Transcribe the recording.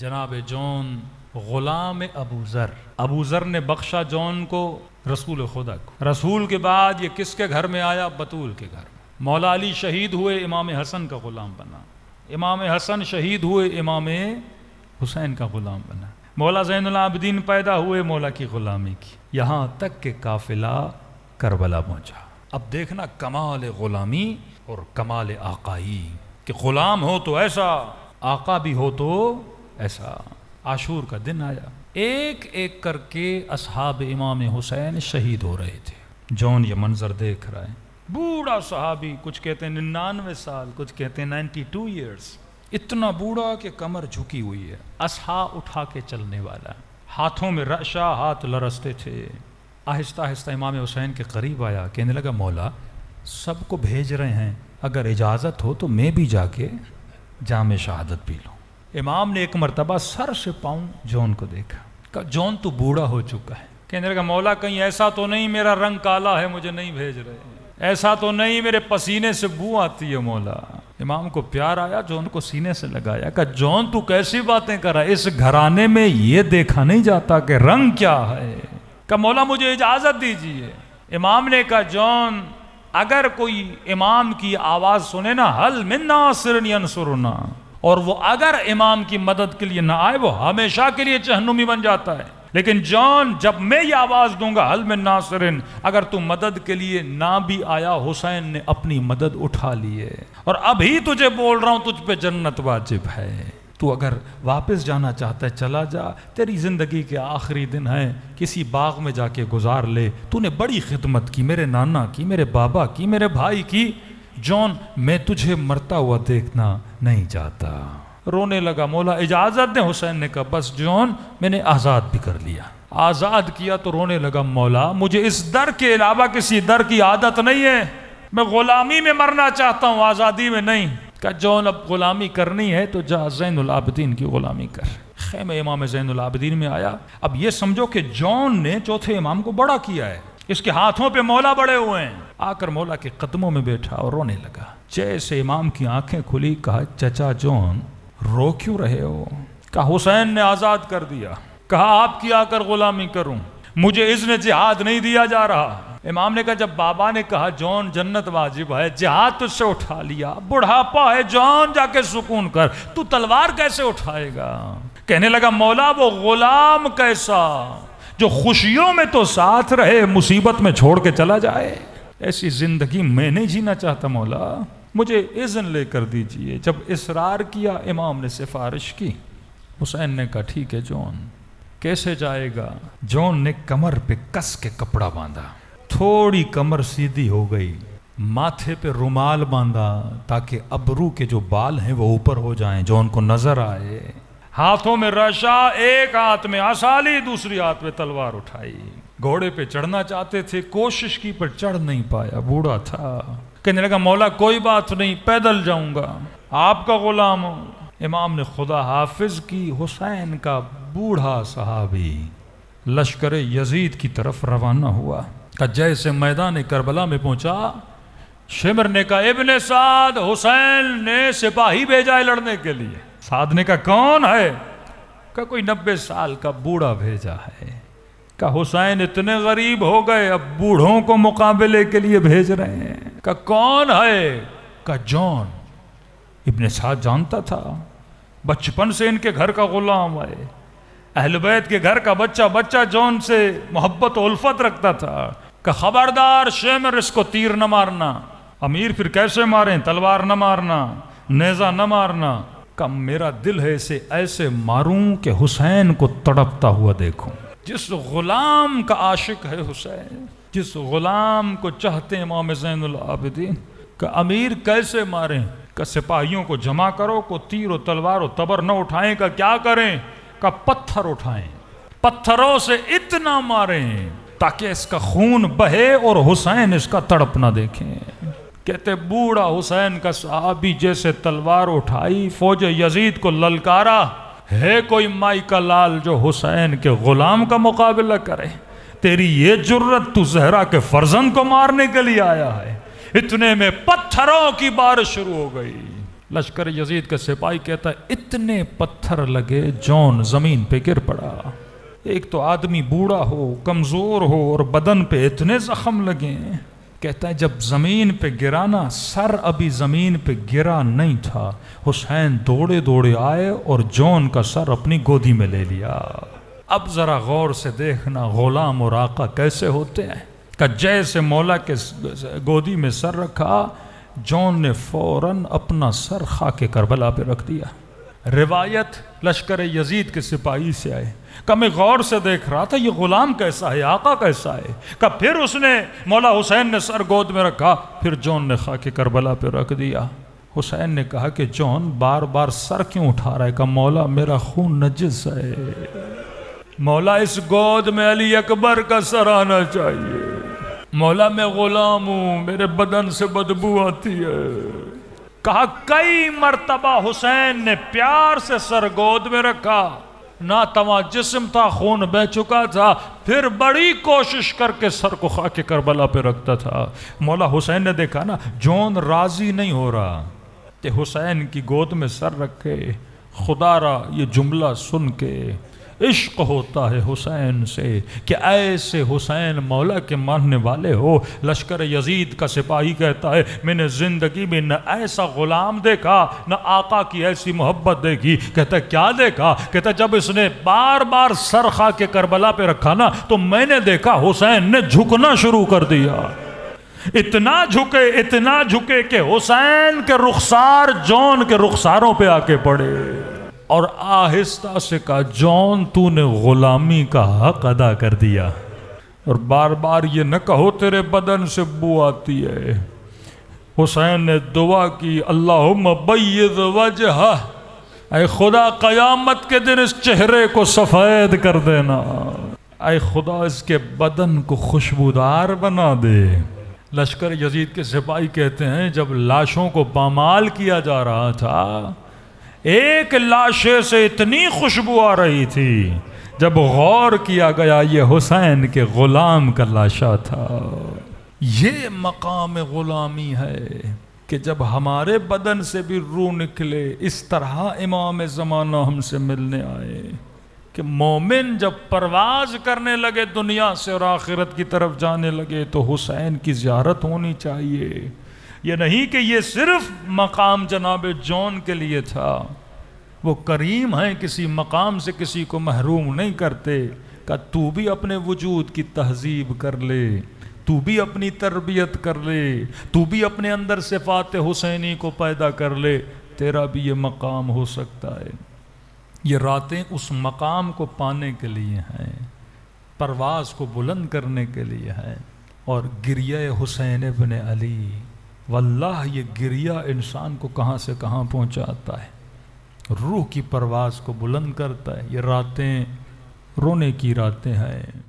जनाब जॉन ग़ुलाम अबू ज़र अबू ज़र ने बख्शा जॉन को रसूल खुदा को रसूल के बाद ये किसके घर में आया बतूल के घर मौला अली शहीद हुए इमाम हसन का ग़ुलाम बना इमाम हसन शहीद हुए इमाम हुसैन का ग़ुलाम बना मौला जैनआबदीन पैदा हुए मौला की ग़ुलामी की यहाँ तक के काफिला करबला पहुंचा अब देखना कमाल ग़ुलामी और कमाल आकाई कि ग़ुलाम हो तो ऐसा आका भी हो तो ऐसा आशूर का दिन आया एक एक करके असहाब इमाम हुसैन शहीद हो रहे थे जौन ये मंजर देख रहा है बूढ़ा सहाबी कुछ कहते हैं निन्यानवे साल कुछ कहते हैं नाइन्टी टू ईयर्स इतना बूढ़ा कि कमर झुकी हुई है असहा उठा के चलने वाला हाथों में रशा हाथ लरसते थे आहिस्ता आहिस्ता इमाम हुसैन के करीब आया कहने लगा मौला सबको भेज रहे हैं अगर इजाज़त हो तो मैं भी जाके जाम शहादत पी लूँ इमाम ने एक मरतबा सर से पाऊ जॉन को देखा कहा जॉन तो बूढ़ा हो चुका है कहने लगा मौला कहीं ऐसा तो नहीं मेरा रंग काला है मुझे नहीं भेज रहे ऐसा तो नहीं मेरे पसीने से बू आती है मौला इमाम को प्यार आया जॉन को सीने से लगाया कहा जॉन तू कैसी बातें कर रहा है इस घराने में ये देखा नहीं जाता कि रंग क्या है कहा मौला मुझे इजाज़त दीजिए इमाम ने कहा जॉन अगर कोई इमाम की आवाज़ सुने ना हल मिन्ना सिरन सुरना और वो अगर इमाम की मदद के लिए ना आए वो हमेशा के लिए चहनुमी बन जाता है लेकिन जॉन जब मैं ये आवाज दूंगा हल में नासरिन अगर तू मदद के लिए ना भी आया हुसैन ने अपनी मदद उठा ली है और अभी तुझे बोल रहा हूं तुझ पे जन्नत वाजिब है तू अगर वापस जाना चाहता है चला जा तेरी ज़िंदगी के आखिरी दिन है किसी बाग में जाके गुजार ले तूने बड़ी खिदमत की मेरे नाना की मेरे बाबा की मेरे भाई की जॉन मैं तुझे मरता हुआ देखना नहीं चाहता रोने लगा मौला इजाज़त दे हुसैन ने कहा बस जॉन मैंने आज़ाद भी कर लिया आज़ाद किया तो रोने लगा मौला मुझे इस दर के अलावा किसी दर की आदत नहीं है मैं गुलामी में मरना चाहता हूँ आज़ादी में नहीं कहा जॉन अब गुलामी करनी है तो जा जैनदीन की गुलामी कर खैम इमाम जैनदीन में आया अब ये समझो कि जॉन ने चौथे इमाम को बड़ा किया है इसके हाथों पे मौला बड़े हुए हैं आकर मौला के कदमों में बैठा और रोने लगा जैसे इमाम की आंखें खुली कहा चचा जोन रो क्यों रहे हो कहा हुसैन ने आज़ाद कर दिया कहा आपकी आकर गुलामी करूं मुझे इसने जिहाद नहीं दिया जा रहा इमाम ने कहा जब बाबा ने कहा जॉन जन्नत वाजिब है जिहाद तुझसे उठा लिया बुढ़ापा है जॉन जाके सुकून कर तू तलवार कैसे उठाएगा कहने लगा मौला वो गुलाम कैसा जो खुशियों में तो साथ रहे मुसीबत में छोड़ के चला जाए ऐसी जिंदगी मैं नहीं जीना चाहता मौला मुझे इज़न ले कर दीजिए जब इसरार किया इमाम ने सिफारिश की हुसैन ने कहा ठीक है जॉन कैसे जाएगा जॉन ने कमर पे कस के कपड़ा बांधा थोड़ी कमर सीधी हो गई माथे पे रुमाल बांधा ताकि अबरू के जो बाल हैं वो ऊपर हो जाएं जॉन को नज़र आए हाथों में रशा एक हाथ में आसाली दूसरी हाथ में तलवार उठाई घोड़े पे चढ़ना चाहते थे कोशिश की पर चढ़ नहीं पाया बूढ़ा था कहने लगा मौला कोई बात नहीं पैदल जाऊंगा आपका गुलाम हूं इमाम ने खुदा हाफिज की हुसैन का बूढ़ा सहाबी लश्कर यजीद की तरफ रवाना हुआ का जैसे मैदान करबला में पहुंचा शिमर ने कहा इबन साद हुसैन ने सिपाही भेजा है लड़ने के लिए साधने का कौन है का कोई नब्बे साल का बूढ़ा भेजा है का हुसैन इतने गरीब हो गए अब बूढ़ों को मुकाबले के लिए भेज रहे हैं का कौन है का जॉन इब्ने साद जानता था बचपन से इनके घर का गुलाम है अहलबैत के घर का बच्चा बच्चा जॉन से मोहब्बत उल्फत रखता था का खबरदार शेमर इसको तीर न मारना अमीर फिर कैसे मारें तलवार न मारना नेजा न मारना का मेरा दिल है इसे ऐसे मारूं कि हुसैन को तड़पता हुआ देखूं जिस गुलाम का आशिक है हुसैन जिस गुलाम को चाहते इमाम आबिदीन का अमीर कैसे मारे का सिपाहियों को जमा करो को तीर और तलवार और तबर न उठाएं का क्या करें का पत्थर उठाएं पत्थरों से इतना मारें ताकि इसका खून बहे और हुसैन इसका तड़प ना देखें कहते बूढ़ा हुसैन का साहबी जैसे तलवार उठाई फौज यजीद को ललकारा है कोई माई का लाल जो हुसैन के गुलाम का मुकाबला करे तेरी ये जरूरत तू जहरा के फर्जंद को मारने के लिए आया है इतने में पत्थरों की बारिश शुरू हो गई लश्कर यजीद का सिपाही कहता इतने पत्थर लगे जौन जमीन पे गिर पड़ा एक तो आदमी बूढ़ा हो कमजोर हो और बदन पे इतने जख्म लगे कहता है जब ज़मीन पे गिरा ना सर अभी ज़मीन पे गिरा नहीं था हुसैन दौड़े दौड़े आए और जॉन का सर अपनी गोदी में ले लिया अब ज़रा गौर से देखना ग़ुलाम और आका कैसे होते हैं का जैसे मौला के गोदी में सर रखा जॉन ने फौरन अपना सर खा के करबला पे रख दिया रिवायत लश्कर यजीद के सिपाही से आए का मैं गौर से देख रहा था ये गुलाम कैसा है आका कैसा है का फिर उसने मौला हुसैन ने सर गोद में रखा फिर जॉन ने खा के करबला पे रख दिया हुसैन ने कहा कि जॉन बार बार सर क्यों उठा रहा है का मौला मेरा खून नजिस है मौला इस गोद में अली अकबर का सर आना चाहिए मौला मैं गुलाम हूँ मेरे बदन से बदबू आती है कहा कई मरतबा हुसैन ने प्यार से सरगोद में रखा ना तवा जिसम था खून बह चुका था फिर बड़ी कोशिश करके सर को खा के करबला पे रखता था मौला हुसैन ने देखा ना जोन राजी नहीं हो रहा ते हुसैन की गोद में सर रखे खुदारा ये जुमला सुन के इश्क होता है हुसैन से कि ऐसे हुसैन मौला के मानने वाले हो लश्कर यजीद का सिपाही कहता है मैंने ज़िंदगी में न ऐसा ग़ुलाम देखा न आका की ऐसी मोहब्बत देखी कहता क्या देखा कहता जब इसने बार बार सर खा के करबला पे रखा ना तो मैंने देखा हुसैन ने झुकना शुरू कर दिया इतना झुके इतना झुके कि हुसैन के रुखसार जौन के रुखसारों पे आके पड़े और आहिस्ता से कहा जॉन तूने गुलामी का हक अदा कर दिया और बार बार ये न कहो तेरे बदन से बू आती है हुसैन ने दुआ की अल्लाह मबैद वजह अय खुदा क़यामत के दिन इस चेहरे को सफ़ेद कर देना अय खुदा इसके बदन को खुशबूदार बना दे लश्कर यजीद के सिपाही कहते हैं जब लाशों को पामाल किया जा रहा था एक लाशे से इतनी खुशबू आ रही थी जब गौर किया गया ये हुसैन के ग़ुलाम का लाशा था ये मकाम ग़ुलामी है कि जब हमारे बदन से भी रू निकले इस तरह इमाम ज़माना हमसे मिलने आए कि मोमिन जब परवाज करने लगे दुनिया से और आखिरत की तरफ जाने लगे तो हुसैन की ज्यारत होनी चाहिए ये नहीं कि ये सिर्फ मकाम जनाब जॉन के लिए था वो करीम हैं किसी मकाम से किसी को महरूम नहीं करते का तू भी अपने वजूद की तहजीब कर ले तू भी अपनी तरबियत कर ले तू भी अपने अंदर से फात हुसैनी को पैदा कर ले तेरा भी ये मकाम हो सकता है ये रातें उस मकाम को पाने के लिए हैं परवाज़ को बुलंद करने के लिए हैं और गिरिया हुसैन बने अली वल्लाह ये गिरिया इंसान को कहाँ से कहाँ पहुँचाता है रूह की परवाज़ को बुलंद करता है ये रातें रोने की रातें हैं